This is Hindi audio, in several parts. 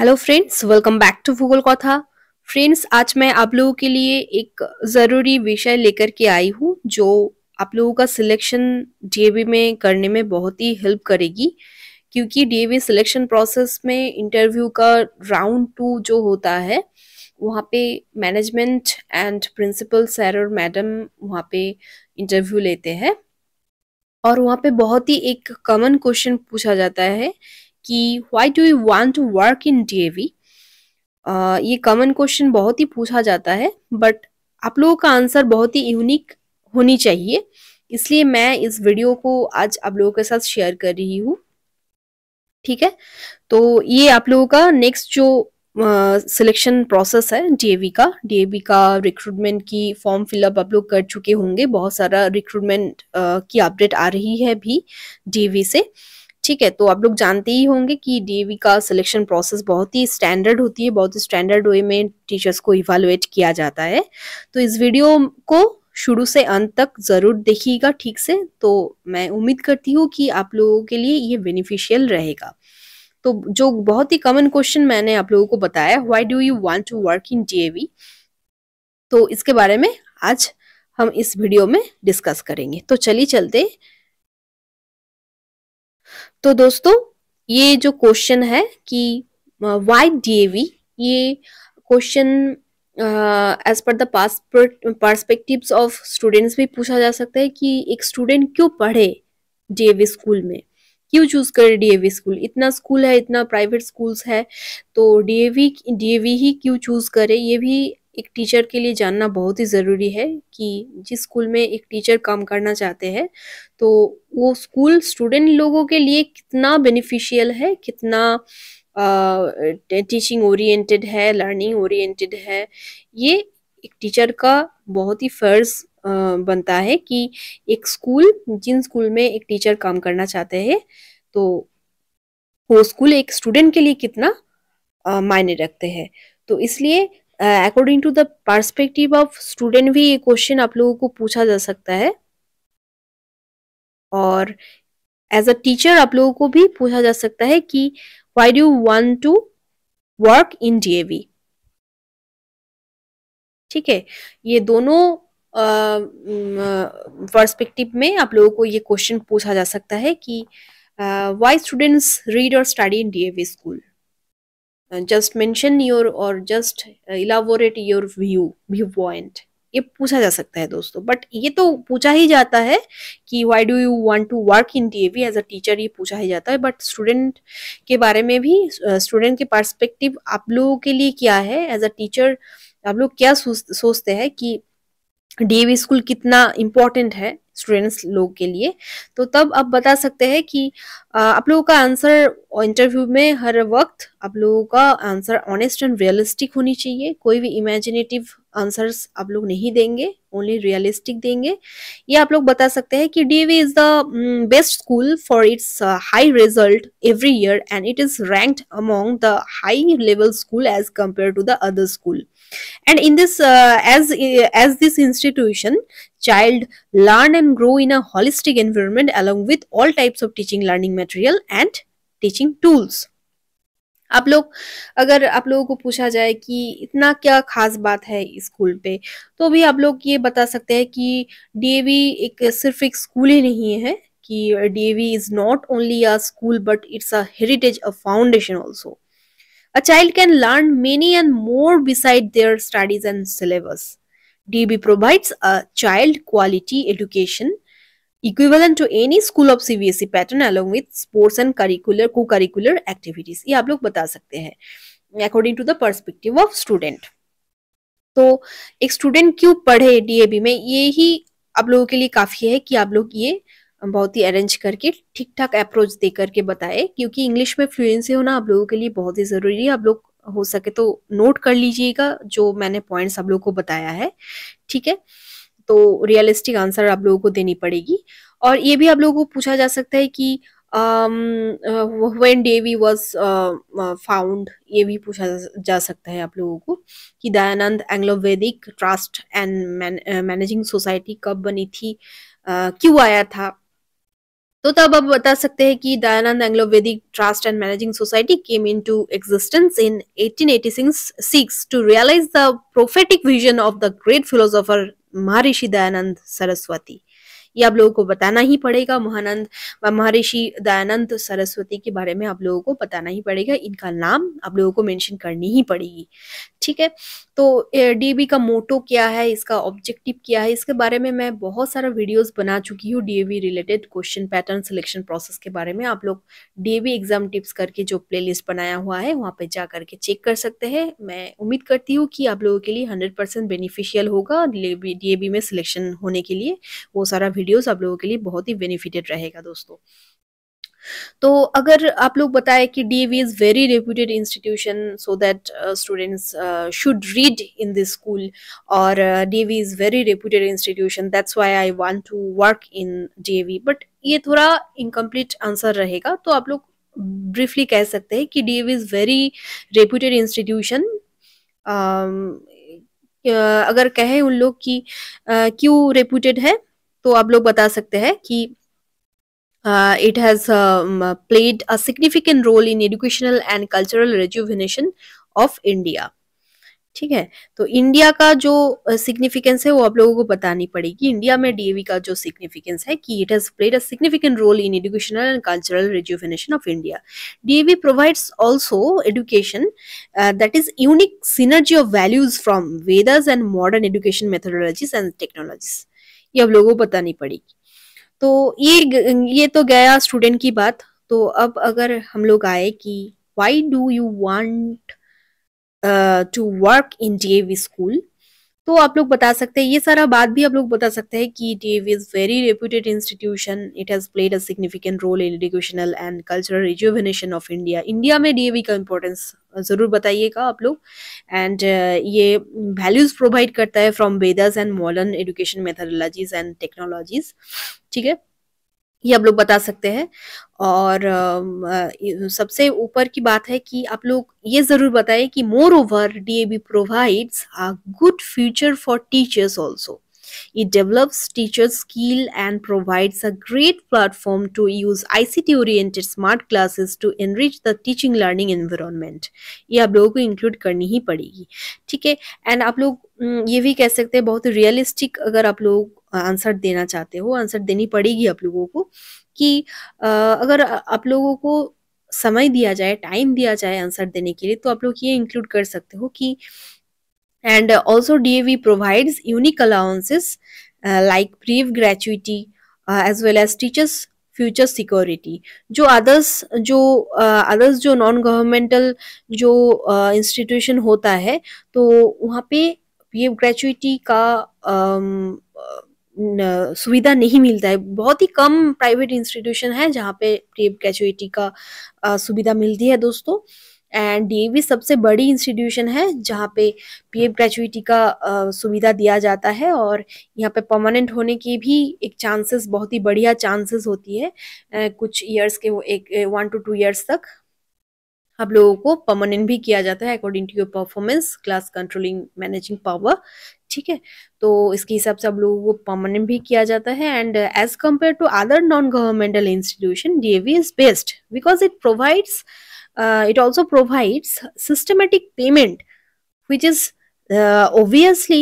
Hello friends welcome back to Bhugol Katha friends आज मैं आप लोगों के लिए एक ज़रूरी विषय लेकर के आई हूँ जो आप लोगों का सिलेक्शन डी में करने में बहुत ही हेल्प करेगी क्योंकि डीएवी सिलेक्शन प्रोसेस में इंटरव्यू का राउंड टू जो होता है वहाँ पे मैनेजमेंट एंड प्रिंसिपल सर और मैडम वहाँ पे इंटरव्यू लेते हैं और वहाँ पे बहुत ही एक कॉमन क्वेश्चन पूछा जाता है कि why do you want to work in DAV ये कॉमन क्वेश्चन बहुत ही पूछा जाता है बट आप लोगों का आंसर बहुत ही यूनिक होनी चाहिए इसलिए मैं इस वीडियो को आज आप लोगों के साथ शेयर कर रही हूँ ठीक है तो ये आप लोगों का नेक्स्ट जो सिलेक्शन uh, प्रोसेस है डीएवी का डीएवी का रिक्रूटमेंट की फॉर्म फिलअप आप लोग कर चुके होंगे बहुत सारा रिक्रूटमेंट uh, की अपडेट आ रही है भी डीएवी से ठीक है तो आप लोग जानते ही होंगे कि डीएवी e का सिलेक्शन प्रोसेस बहुत ही स्टैंडर्ड होती है बहुत ही स्टैंडर्ड वे में टीचर्स को इवालुएट किया जाता है तो इस वीडियो को शुरू से अंत तक ज़रूर देखिएगा ठीक से तो मैं उम्मीद करती हूँ कि आप लोगों के लिए ये बेनिफिशियल रहेगा तो जो बहुत ही कॉमन क्वेश्चन मैंने आप लोगों को बताया why do you want to work in DAV तो इसके बारे में आज हम इस वीडियो में डिस्कस करेंगे तो चलिए चलते तो दोस्तों ये जो क्वेश्चन है कि वाई डी ये question as per the of students भी पूछा जा सकता है कि एक स्टूडेंट क्यों पढ़े डीएवी स्कूल में क्यों चूज करे डीएवी स्कूल इतना स्कूल है इतना प्राइवेट स्कूल्स है तो डीएवी डीएवी ही क्यों चूज करे ये भी एक टीचर के लिए जानना बहुत ही ज़रूरी है कि जिस स्कूल में एक टीचर काम करना चाहते हैं तो वो स्कूल स्टूडेंट लोगों के लिए कितना बेनिफिशियल है कितना टीचिंग ओरिएंटेड है लर्निंग ओरिएंटेड है ये एक टीचर का बहुत ही फ़र्ज़ बनता है कि एक स्कूल जिन स्कूल में एक टीचर काम करना चाहते हैं तो वो स्कूल एक स्टूडेंट के लिए कितना मायने रखते हैं तो इसलिए according to the perspective of student भी ये क्वेश्चन आप लोगों को पूछा जा सकता है और एज अ टीचर आप लोगों को भी पूछा जा सकता है कि why do want to work in DAV ठीक है ये दोनों पर्सपेक्टिव uh, mm, uh, में आप लोगों को ये क्वेश्चन पूछा जा सकता है कि वाई स्टूडेंट्स रीड और study in DAV school just mention your और just elaborate your view view point ये पूछा जा सकता है दोस्तों बट ये तो पूछा ही जाता है कि why do you want to work in DAV as a teacher ये पूछा ही जाता है बट स्टूडेंट के बारे में भी स्टूडेंट uh, के पर्सपेक्टिव आप लोगों के लिए क्या है एज अ टीचर आप लोग क्या सोचते हैं कि डीएवी स्कूल कितना इम्पोर्टेंट है स्टूडेंट्स लोग के लिए तो तब आप बता सकते हैं कि आप लोगों का आंसर इंटरव्यू में हर वक्त आप लोगों का आंसर ऑनेस्ट एंड रियलिस्टिक होनी चाहिए कोई भी इमेजिनेटिव आंसर्स आप लोग नहीं देंगे ओनली रियलिस्टिक देंगे ये आप लोग बता सकते हैं कि D is the best school for its high result every year and it is ranked among the high level school as compare to the other school and in this as as this institution child learn and grow in a holistic environment along with all types of teaching learning material and teaching tools आप लोग अगर आप लोगों को पूछा जाए कि इतना क्या खास बात है स्कूल पे तो भी आप लोग ये बता सकते हैं कि डीएवी एक सिर्फ एक स्कूल ही नहीं है कि DAV is not only a school but it's a heritage a foundation also a child can learn many and more beside their studies and syllabus be provides a child quality education equivalent to any school of CBSE pattern along with sports and curricular co curricular activities ये आप लोग बता सकते हैं according to the perspective of student तो एक स्टूडेंट क्यों पढ़े डीएबी में ये ही आप लोगों के लिए काफी है कि आप लोग ये बहुत ही अरेंज करके ठीक ठाक अप्रोच दे करके बताए क्योंकि इंग्लिश में फ्लुएंसी होना आप लोगों के लिए बहुत ही जरूरी है आप लोग हो सके तो नोट कर लीजिएगा जो मैंने पॉइंट्स आप लोगों को बताया है ठीक है तो रियलिस्टिक आंसर आप लोगों को देनी पड़ेगी और ये भी आप लोगों को पूछा जा सकता है कि वेन डेवी वॉज फाउंड ये भी पूछा जा सकता है आप लोगों को कि Dayanand Anglo Vedic trust and uh, managing society कब बनी थी uh, क्यों आया था तो तब आप बता सकते हैं कि Dayanand Anglo Vedic trust and managing society came into existence in eighteen eighty six to realise the prophetic vision of the great philosopher Maharshi Saraswati ये आप लोगों को बताना ही पड़ेगा महानंद महर्षि दयानंद सरस्वती के बारे में आप लोगों को बताना ही पड़ेगा इनका नाम आप लोगों को मेंशन करनी ही पड़ेगी ठीक है तो डीबी का मोटो क्या है इसका ऑब्जेक्टिव क्या है इसके बारे में मैं बहुत सारा वीडियोस बना चुकी हूँ DAV related question pattern selection process के बारे में आप लोग डीएवी एग्जाम टिप्स करके जो प्लेलिस्ट बनाया हुआ है वहाँ पे जा करके चेक कर सकते हैं मैं उम्मीद करती हूँ कि आप लोगों के लिए हंड्रेड परसेंट बेनिफिशियल होगा डीएवी में सिलेक्शन होने के लिए वो सारा वीडियो वीडियोस आप लोगों के लिए बहुत ही बेनिफिटेड रहेगा दोस्तों तो अगर आप लोग बताए कि D DAV is very reputed institution so that students should read in this school और D DAV is very reputed institution that's why I want to work in D DAV but ये थोड़ा इनकम्प्लीट आंसर रहेगा तो आप लोग ब्रीफली कह सकते हैं कि D DAV is very reputed institution अगर कहें उन लोग की uh, क्यों रेप्यूटेड है तो आप लोग बता सकते हैं कि it has played a significant role in educational and cultural rejuvenation of India ठीक है तो इंडिया का जो सिग्निफिकेंस uh, है वो आप लोगों को बतानी पड़ेगी इंडिया में डीएवी का जो सिग्निफिकेंस है कि it has played a significant role in educational and cultural rejuvenation of India DAV provides also education that is unique synergy of values from Vedas and modern education methodologies and technologies ये अब लोगों को पता नहीं पड़ेगी तो ये ये तो गया स्टूडेंट की बात तो अब अगर हम लोग आए कि why do you want to work in DAV school तो आप लोग बता सकते हैं ये सारा बात भी आप लोग बता सकते हैं कि DAV is very reputed institution it has played a significant role in educational and cultural rejuvenation of India India में डीएवी का इंपॉर्टेंस ज़रूर बताइएगा आप लोग एंड uh, ये वैल्यूज प्रोवाइड करता है from Vedas and modern education methodologies and technologies ठीक है ये आप लोग बता सकते हैं और सबसे ऊपर की बात है कि आप लोग ये ज़रूर बताएं कि moreover DAV provides a good future for teachers also It develops teachers' skill and provides a great platform to use ICT-oriented smart classes to enrich the teaching learning environment. ये आप लोगों को इंक्लूड करनी ही पड़ेगी ठीक है एंड आप लोग ये भी कह सकते हैं बहुत रियलिस्टिक अगर आप लोग आंसर देना चाहते हो आंसर देनी पड़ेगी आप लोगों को कि अगर आप लोगों को समय दिया जाए टाइम दिया जाए आंसर देने के लिए तो आप लोग ये इंक्लूड कर सकते हो कि and also D A V provide unique allowances like gratuity uh, as well as teachers future security जो अदर्स जो अदर्स जो नॉन गवर्नमेंटल जो इंस्टीट्यूशन होता है तो वहाँ पे ये ग्रेचुटी का सुविधा नहीं मिलता है बहुत ही कम प्राइवेट इंस्टीट्यूशन है जहाँ पे प्री ग्रेजुएटी का सुविधा मिलती है दोस्तों एंड डीएवी सबसे बड़ी इंस्टीट्यूशन है जहाँ पे एफ ग्रेजुएटी का सुविधा दिया जाता है और यहाँ पे परमानेंट होने की भी एक चांसेस बहुत ही बढ़िया चांसेस होती है आ, कुछ ईयर्स के वो एक वन टू टू ईयर्स तक आप लोगों को परमानेंट भी किया जाता है according to your performance class controlling managing power ठीक है तो इसके हिसाब से आप लोगों को परमानेंट भी किया जाता है and as compare to other non governmental institution DAV is best because it provides it also provides systematic payment which is uh,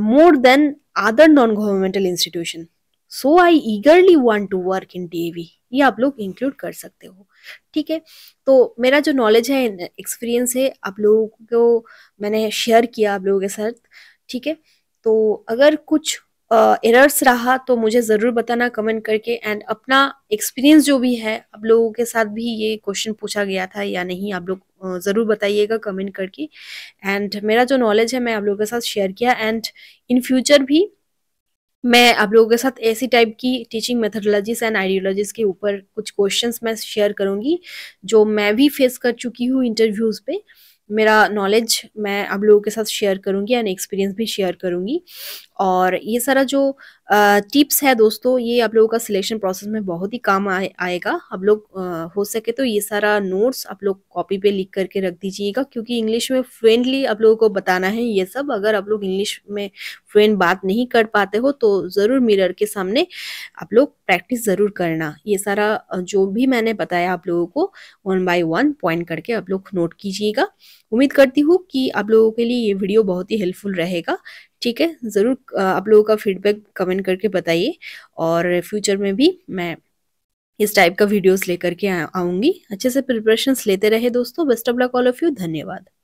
more than other non governmental institution so I eagerly want to work in D ये आप लोग इंक्लूड कर सकते हो ठीक है तो मेरा जो नॉलेज है एक्सपीरियंस है आप लोगों को मैंने शेयर किया आप लोगों के साथ ठीक है तो अगर कुछ एरर्स uh, रहा तो मुझे ज़रूर बताना कमेंट करके एंड अपना एक्सपीरियंस जो भी है आप लोगों के साथ भी ये क्वेश्चन पूछा गया था या नहीं आप लोग ज़रूर बताइएगा कमेंट करके एंड मेरा जो नॉलेज है मैं आप लोगों के साथ शेयर किया एंड इन फ्यूचर भी मैं आप लोगों के साथ ऐसी टाइप की टीचिंग मेथडोलॉजीज एंड आइडियोलॉजीज के ऊपर कुछ क्वेश्चंस मैं शेयर करूंगी जो मैं भी फेस कर चुकी हूँ इंटरव्यूज़ पे मेरा नॉलेज मैं आप लोगों के साथ शेयर करूंगी एंड एक्सपीरियंस भी शेयर करूँगी और ये सारा जो टिप्स है दोस्तों ये आप लोगों का सिलेक्शन प्रोसेस में बहुत ही काम आए, आएगा आप लोग हो सके तो ये सारा नोट्स आप लोग कॉपी पे लिख करके रख दीजिएगा क्योंकि इंग्लिश में फ्रेंडली आप लोगों को बताना है ये सब अगर आप लोग इंग्लिश में फ्रेंड बात नहीं कर पाते हो तो ज़रूर मिरर के सामने आप लोग प्रैक्टिस ज़रूर करना ये सारा जो भी मैंने बताया आप लोगों को वन बाय वन पॉइंट करके आप लोग नोट कीजिएगा उम्मीद करती हूँ कि आप लोगों के लिए ये वीडियो बहुत ही हेल्पफुल रहेगा ठीक है ज़रूर आप लोगों का फीडबैक कमेंट करके बताइए और फ्यूचर में भी मैं इस टाइप का वीडियोस लेकर के आऊँगी अच्छे से प्रिपरेशंस लेते रहे दोस्तों best of luck all of you धन्यवाद